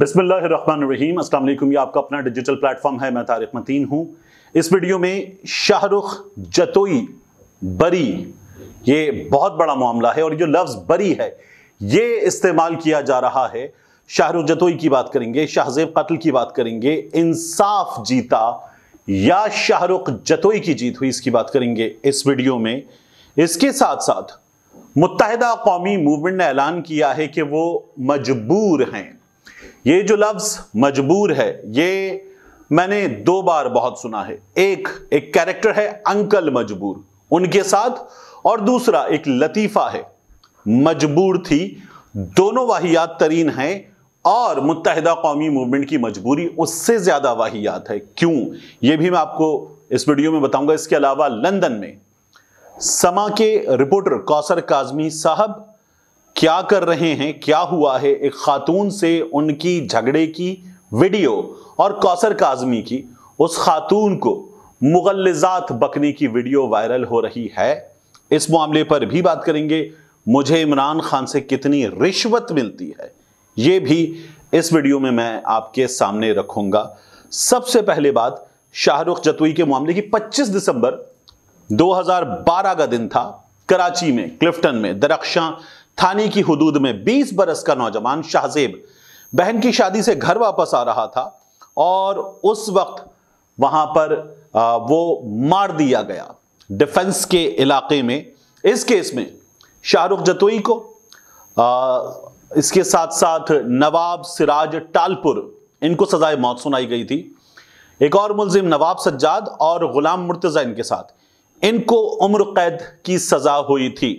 बिसमीम अल्लाम ये आपका अपना डिजिटल प्लेटफॉर्म है मैं तारिक मतीन हूँ इस वीडियो में शाहरुख जतोई बरी ये बहुत बड़ा मामला है और जो लफ्ज़ बरी है ये इस्तेमाल किया जा रहा है शाहरुख जतोई की बात करेंगे शाहजेब कत्ल की बात करेंगे इंसाफ जीता या शाहरुख जतोई की जीत हुई इसकी बात करेंगे इस वीडियो में इसके साथ साथ मुतहदा कौमी मूवमेंट ने ऐलान किया है कि वो मजबूर हैं ये जो लफ्ज मजबूर है ये मैंने दो बार बहुत सुना है एक एक कैरेक्टर है अंकल मजबूर उनके साथ और दूसरा एक लतीफ़ा है मजबूर थी दोनों वाहियात तरीन हैं और मुतहदा कौमी मूवमेंट की मजबूरी उससे ज़्यादा वाहियात है क्यों ये भी मैं आपको इस वीडियो में बताऊंगा इसके अलावा लंदन में समा के रिपोर्टर कौसर काजमी साहब क्या कर रहे हैं क्या हुआ है एक खातून से उनकी झगड़े की वीडियो और कौसर काजमी की उस खातून को मुगलजात बकने की वीडियो वायरल हो रही है इस मामले पर भी बात करेंगे मुझे इमरान खान से कितनी रिश्वत मिलती है ये भी इस वीडियो में मैं आपके सामने रखूंगा सबसे पहले बात शाहरुख जतुई के मामले की 25 दिसंबर 2012 का दिन था कराची में क्लिफ्टन में दरक्षा थाने की हदूद में 20 बरस का नौजवान शाहजेब बहन की शादी से घर वापस आ रहा था और उस वक्त वहां पर वो मार दिया गया डिफेंस के इलाके में इस केस में शाहरुख जतोई को इसके साथ साथ नवाब सिराज टालपुर इनको सजाए मौत सुनाई गई थी एक और मुलजिम नवाब सज्जाद और गुलाम मुर्तजा इनके साथ इनको उम्र कैद की सजा हुई थी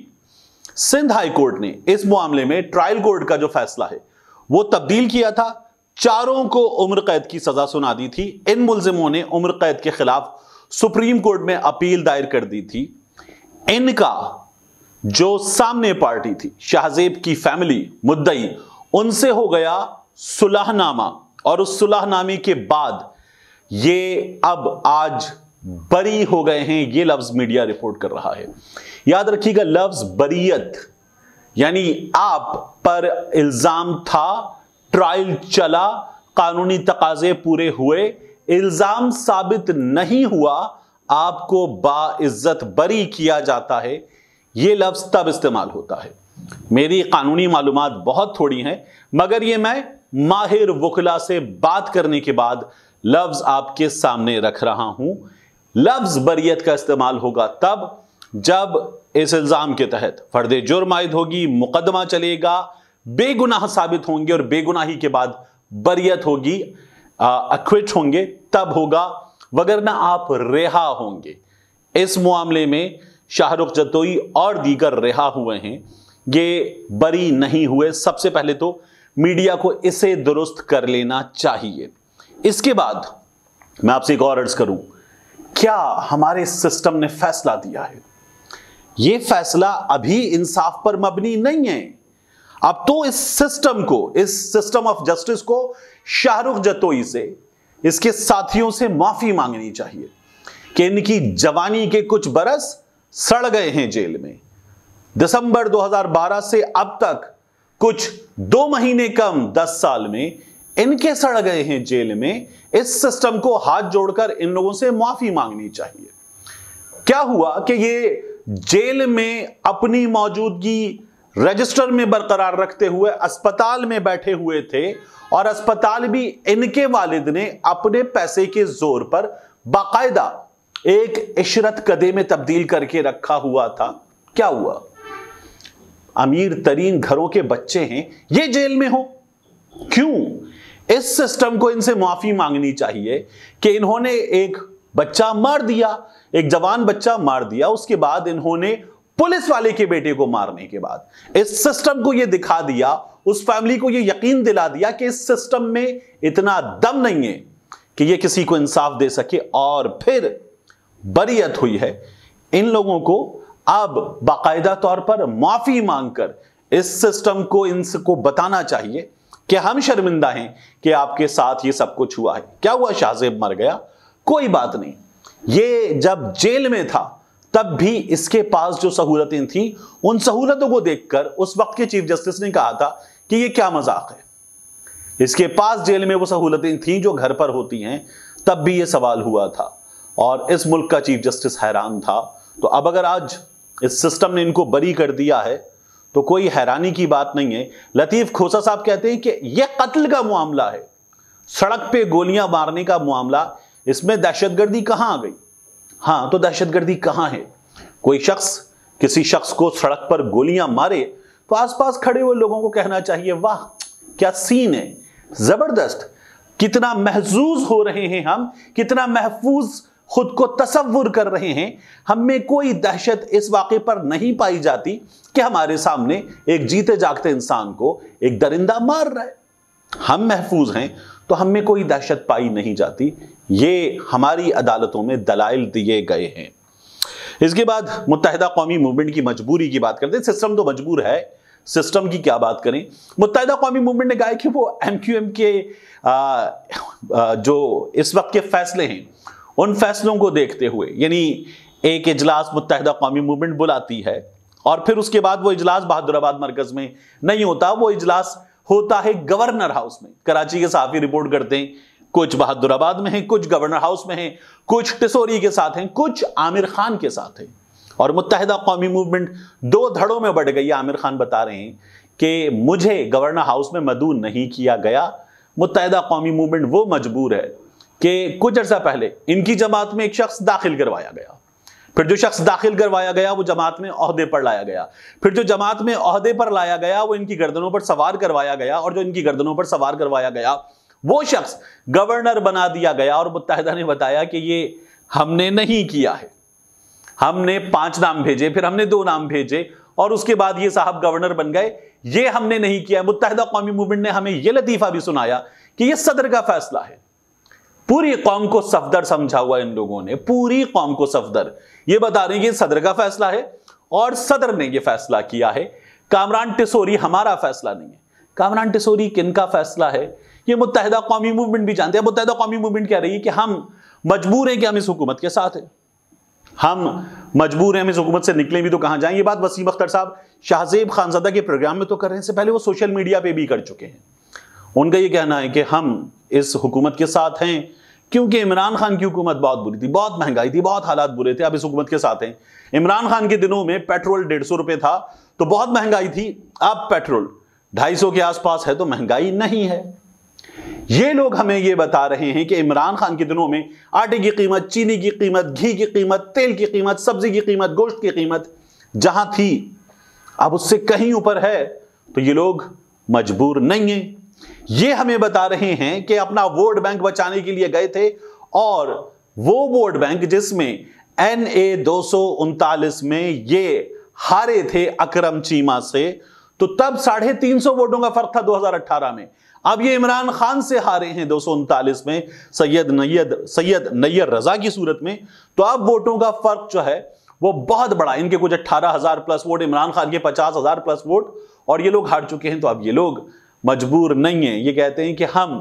सिंध हाई कोर्ट ने इस मामले में ट्रायल कोर्ट का जो फैसला है वो तब्दील किया था चारों को उम्र कैद की सजा सुना दी थी इन मुलजिमों ने उम्र कैद के खिलाफ सुप्रीम कोर्ट में अपील दायर कर दी थी इनका जो सामने पार्टी थी शाहजेब की फैमिली मुद्दई उनसे हो गया सुलहनामा और उस सुलहनामे के बाद ये अब आज बरी हो गए हैं ये लफ्ज मीडिया रिपोर्ट कर रहा है याद रखिएगा लफ्ज बरीयत यानी आप पर इल्जाम था ट्रायल चला कानूनी तकाजे पूरे हुए इल्जाम साबित नहीं हुआ आपको बाइज्जत बरी किया जाता है यह लफ्ज तब इस्तेमाल होता है मेरी कानूनी मालूम बहुत थोड़ी हैं मगर यह मैं माहिर वकला से बात करने के बाद लफ्ज आपके सामने रख रहा हूं लफ्ज बरीयत का इस्तेमाल होगा तब जब इस इल्ज़ाम के तहत फर्द जुर्म आयद होगी मुकदमा चलेगा बेगुनाह साबित होंगे और बेगुनाही के बाद बरियत होगी अक्विट होंगे तब होगा वगरना आप रिहा होंगे इस मामले में शाहरुख जतोई और दीगर रिहा हुए हैं ये बरी नहीं हुए सबसे पहले तो मीडिया को इसे दुरुस्त कर लेना चाहिए इसके बाद मैं आपसे एक और अर्ज करूं क्या हमारे सिस्टम ने फैसला दिया है ये फैसला अभी इंसाफ पर मबनी नहीं है अब तो इस सिस्टम को इस सिस्टम ऑफ जस्टिस को शाहरुख जतोई से इसके साथियों से माफी मांगनी चाहिए कि इनकी जवानी के कुछ बरस सड़ गए हैं जेल में दिसंबर 2012 से अब तक कुछ दो महीने कम दस साल में इनके सड़ गए हैं जेल में इस सिस्टम को हाथ जोड़कर इन लोगों से माफी मांगनी चाहिए क्या हुआ कि ये जेल में अपनी मौजूदगी रजिस्टर में बरकरार रखते हुए अस्पताल में बैठे हुए थे और अस्पताल भी इनके वालिद ने अपने पैसे के जोर पर बाकायदा एक इशरत कदे में तब्दील करके रखा हुआ था क्या हुआ अमीर तरीन घरों के बच्चे हैं ये जेल में हो क्यों इस सिस्टम को इनसे माफी मांगनी चाहिए कि इन्होंने एक बच्चा मार दिया एक जवान बच्चा मार दिया उसके बाद इन्होंने पुलिस वाले के बेटे को मारने के बाद इस सिस्टम को यह दिखा दिया उस फैमिली को यह यकीन दिला दिया कि इस सिस्टम में इतना दम नहीं है कि यह किसी को इंसाफ दे सके और फिर बरियत हुई है इन लोगों को अब बाकायदा तौर पर माफी मांगकर इस सिस्टम को इनको बताना चाहिए कि हम शर्मिंदा हैं कि आपके साथ ये सब कुछ हुआ है क्या हुआ शाहजेब मर गया कोई बात नहीं ये जब जेल में था तब भी इसके पास जो सहूलतें थी उन सहूलतों को देखकर उस वक्त के चीफ जस्टिस ने कहा था कि ये क्या मजाक है इसके पास जेल में वो सहूलतें थी जो घर पर होती हैं तब भी ये सवाल हुआ था और इस मुल्क का चीफ जस्टिस हैरान था तो अब अगर आज इस सिस्टम ने इनको बरी कर दिया है तो कोई हैरानी की बात नहीं है लतीफ़ खोसा साहब कहते हैं कि यह कत्ल का मामला है सड़क पे गोलियां मारने का मामला इसमें दहशतगर्दी कहां आ गई हां तो दहशतगर्दी कहां है कोई शख्स किसी शख्स को सड़क पर गोलियां मारे तो आसपास खड़े हुए लोगों को कहना चाहिए वाह क्या सीन है जबरदस्त कितना महजूज हो रहे हैं हम कितना महफूज खुद को तस्वुर कर रहे हैं हम में कोई दहशत इस वाक पर नहीं पाई जाती कि हमारे सामने एक जीते जागते इंसान को एक दरिंदा मार रहा है हम महफूज हैं तो हम में कोई दहशत पाई नहीं जाती ये हमारी अदालतों में दलाइल दिए गए हैं इसके बाद मुतहदा कौमी मूवमेंट की मजबूरी की बात करते हैं सिस्टम तो मजबूर है सिस्टम की क्या बात करें मुतहदा कौमी मूवमेंट ने कहा कि वो एम क्यू एम के आ, आ, जो इस वक्त के फैसले हैं उन फैसलों को देखते हुए यानी एक इजलास मुतहदा कौमी मूवमेंट बुलाती है और फिर उसके बाद वो इजलास बहादुराबाद मरकज में नहीं होता वो इजलास होता है गवर्नर हाउस में कराची के साफी रिपोर्ट करते हैं कुछ बहादुराबाद में हैं कुछ गवर्नर हाउस में हैं कुछ टिसोरी के साथ हैं कुछ आमिर खान के साथ हैं और मुतहदा कौमी मूवमेंट दो धड़ों में बढ़ गई आमिर खान बता रहे हैं कि मुझे गवर्नर हाउस में मदू नहीं किया गया मुतहदा कौमी मूवमेंट वो मजबूर है कि कुछ अर्सा पहले इनकी जमात में एक शख्स दाखिल करवाया गया फिर जो शख्स दाखिल करवाया गया वो जमात में अहदे पर लाया गया फिर जो जमात में अहदे पर लाया गया वो इनकी गर्दनों पर सवार करवाया गया और जो इनकी गर्दनों पर सवार करवाया गया वो शख्स गवर्नर बना दिया गया और मुतहदा ने बताया कि ये हमने नहीं किया है हमने पांच नाम भेजे फिर हमने दो नाम भेजे और उसके बाद ये साहब गवर्नर बन गए ये हमने नहीं किया मुतहदा कौमी मूवमेंट ने हमें यह लतीफ़ा भी सुनाया कि यह सदर का फैसला है पूरी कौम को सफदर समझा हुआ इन लोगों ने पूरी कौम को सफदर ये बता रहे हैं कि सदर का फैसला है और सदर ने यह फैसला किया है कामरान टिसोरी हमारा फैसला नहीं है कामरान टिसोरी किन का फैसला है ये मुतहदा कौमी मूवमेंट भी जानते हैं मुतहदा कौमी मूवमेंट क्या रही है कि हम मजबूर हैं कि हम इस हुकूमत के साथ हैं हम मजबूर हैं हम इस हुकूमत से निकले भी तो कहाँ जाएं ये बात वसीम अख्तर साहब शाहजेब खानजादा के प्रोग्राम में तो कर रहे हैं इससे पहले वो सोशल मीडिया पर भी कर चुके हैं उनका ये कहना है कि हम इस हुकूमत के साथ हैं क्योंकि इमरान खान की हुकूमत बहुत बुरी थी बहुत महंगाई थी बहुत हालात बुरे थे अब इस हुकूमत के साथ हैं इमरान खान के दिनों में पेट्रोल डेढ़ सौ रुपये था तो बहुत महंगाई थी अब पेट्रोल ढाई सौ के आसपास है तो महंगाई नहीं है ये लोग हमें ये बता रहे हैं कि इमरान खान के दिनों में आटे की कीमत चीनी की कीमत घी की कीमत तेल की कीमत सब्जी की कीमत गोश्त की कीमत जहां थी अब उससे कहीं ऊपर है तो ये लोग मजबूर नहीं है ये हमें बता रहे हैं कि अपना वोट बैंक बचाने के लिए गए थे और वो वोट बैंक जिसमें एन ए दो में ये हारे थे अकरम चीमा से तो तब साढ़े तीन सौ वोटों का फर्क था 2018 में अब ये इमरान खान से हारे हैं दो में सैयद नैयद सैयद नैयर रजा की सूरत में तो अब वोटों का फर्क जो है वो बहुत बड़ा इनके कुछ अट्ठारह हजार प्लस वोट इमरान खान के पचास हजार प्लस वोट और ये लोग हार चुके हैं तो अब ये लोग मजबूर नहीं है ये कहते हैं कि हम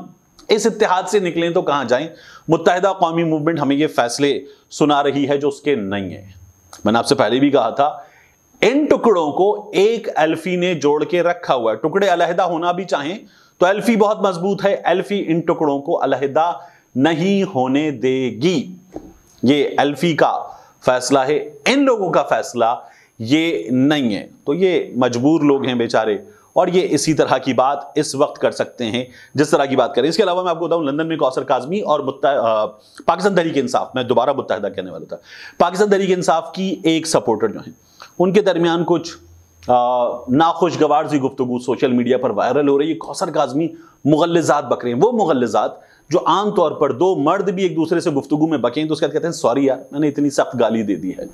इस इतिहाद से निकलें तो कहां जाएं मुतहदा कौमी मूवमेंट हमें ये फैसले सुना रही है जो उसके नहीं है मैंने आपसे पहले भी कहा था इन टुकड़ों को एक एल्फी ने जोड़ के रखा हुआ है टुकड़े अलहदा होना भी चाहें तो एल्फी बहुत मजबूत है एल्फी इन टुकड़ों को अलहदा नहीं होने देगी ये एल्फी का फैसला है इन लोगों का फैसला ये नहीं है तो ये मजबूर लोग हैं बेचारे और ये इसी तरह की बात इस वक्त कर सकते हैं जिस तरह की बात करें इसके अलावा मैं आपको बताऊं लंदन में कौसर काजमी और पाकिस्तान तहरीक इंसाफ मैं दोबारा मुतहदा कहने वाला था पाकिस्तान तहरीक इंसाफ की एक सपोर्टर जो है उनके दरमियान कुछ नाखुशगवार सी गुफ्तु सोशल मीडिया पर वायरल हो रही है कौसर काजमी मुगलजात बक रहे हैं वो मुगलजात जो आम तौर पर दो मर्द भी एक दूसरे से गुफ्तु में बकें तो उसके बाद कहते हैं सॉरी यार मैंने इतनी सख्त गाली दे दी है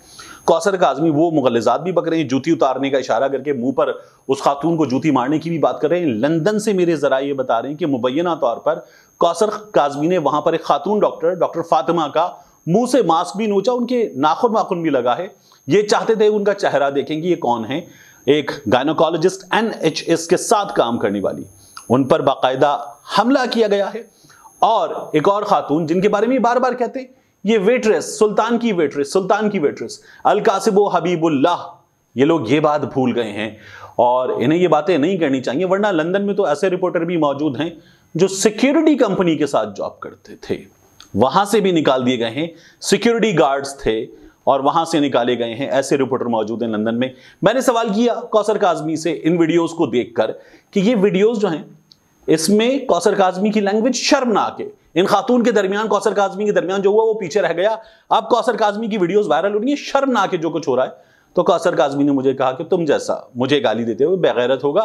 कौसर का आजमी वो मुगलजात भी बक रहे हैं जूती उतारने का इशारा करके मुंह पर उस खातून को जूती मारने की भी बात कर रहे हैं लंदन से मेरे जरा ये बता रहे हैं कि मुबैना तौर पर कौसर काजमी ने वहां पर एक खातून डॉक्टर डॉक्टर फातिमा का मुंह से मास्क भी नोचा उनके नाखुन वाखुन भी लगा है ये चाहते थे उनका चेहरा देखें कि ये कौन है एक गायनोकोलॉजिस्ट एन एच एस के साथ काम करने वाली उन पर बाकायदा हमला किया गया है और एक और खातून जिनके बारे में बार बार कहते हैं ये वेट्रेस सुल्तान की वेट्रेस सुल्तान की वेट्रेस अलकासिबो हबीबुल्लाह ये लोग ये बात भूल गए हैं और इन्हें ये बातें नहीं करनी चाहिए वरना लंदन में तो ऐसे रिपोर्टर भी मौजूद हैं जो सिक्योरिटी कंपनी के साथ जॉब करते थे वहां से भी निकाल दिए गए हैं सिक्योरिटी गार्ड्स थे और वहां से निकाले गए हैं ऐसे रिपोर्टर मौजूद हैं लंदन में मैंने सवाल किया कौसर काजमी से इन वीडियोस को देखकर कि ये वीडियोस जो हैं इसमें कौसर काजमी की लैंग्वेज शर्म ना आके इन खातून के दरमियान कौसर काजमी के दरमियान जो हुआ वो पीछे रह गया अब कौसर काजमी की वीडियोज वायरल हो रही है शर्म ना आके जो कुछ हो रहा है तो कौसर काजमी ने मुझे कहा कि तुम जैसा मुझे गाली देते हो बेगैरत होगा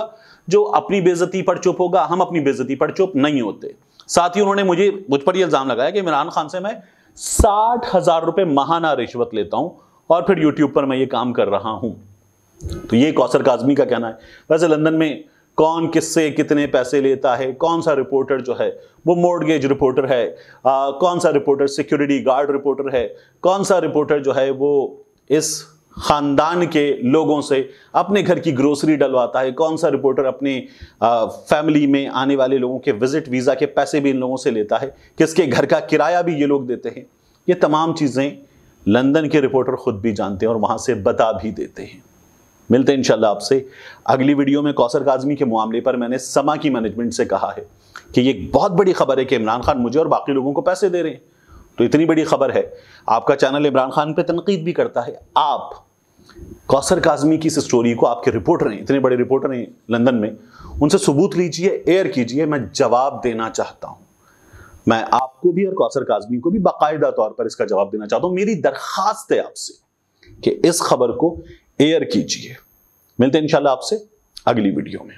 जो अपनी बेजती पर चुप होगा हम अपनी बेजती पर चुप नहीं होते साथ ही उन्होंने मुझे मुझ पर यह इल्ज़ाम लगाया कि इमरान खान से मैं साठ हजार रुपए महाना रिश्वत लेता हूं और फिर यूट्यूब पर मैं ये काम कर रहा हूं तो ये कौसर काजमी का कहना है वैसे लंदन में कौन किससे कितने पैसे लेता है कौन सा रिपोर्टर जो है वो मोडगेज रिपोर्टर है आ, कौन सा रिपोर्टर सिक्योरिटी गार्ड रिपोर्टर है कौन सा रिपोर्टर जो है वो इस ख़ानदान के लोगों से अपने घर की ग्रोसरी डलवाता है कौन सा रिपोर्टर अपने फैमिली में आने वाले लोगों के विजिट वीज़ा के पैसे भी इन लोगों से लेता है किसके घर का किराया भी ये लोग देते हैं ये तमाम चीज़ें लंदन के रिपोर्टर ख़ुद भी जानते हैं और वहाँ से बता भी देते हैं मिलते हैं इंशाल्लाह आपसे अगली वीडियो में कौसर काजमी के मामले पर मैंने समा की मैनेजमेंट से कहा है कि ये एक बहुत बड़ी खबर है कि इमरान खान मुझे और बाकी लोगों को पैसे दे रहे हैं तो इतनी बड़ी खबर है आपका चैनल इमरान खान पे तनकीद भी करता है आप कौसर काजमी की इस स्टोरी को आपके रिपोर्टर हैं इतने बड़े रिपोर्टर हैं लंदन में उनसे सबूत लीजिए एयर कीजिए मैं जवाब देना चाहता हूं मैं आपको भी और कौसर काजमी को भी बाकायदा तौर पर इसका जवाब देना चाहता हूं मेरी दरखास्त है आपसे कि इस खबर को एयर कीजिए मिलते हैं इंशाल्लाह आपसे अगली वीडियो में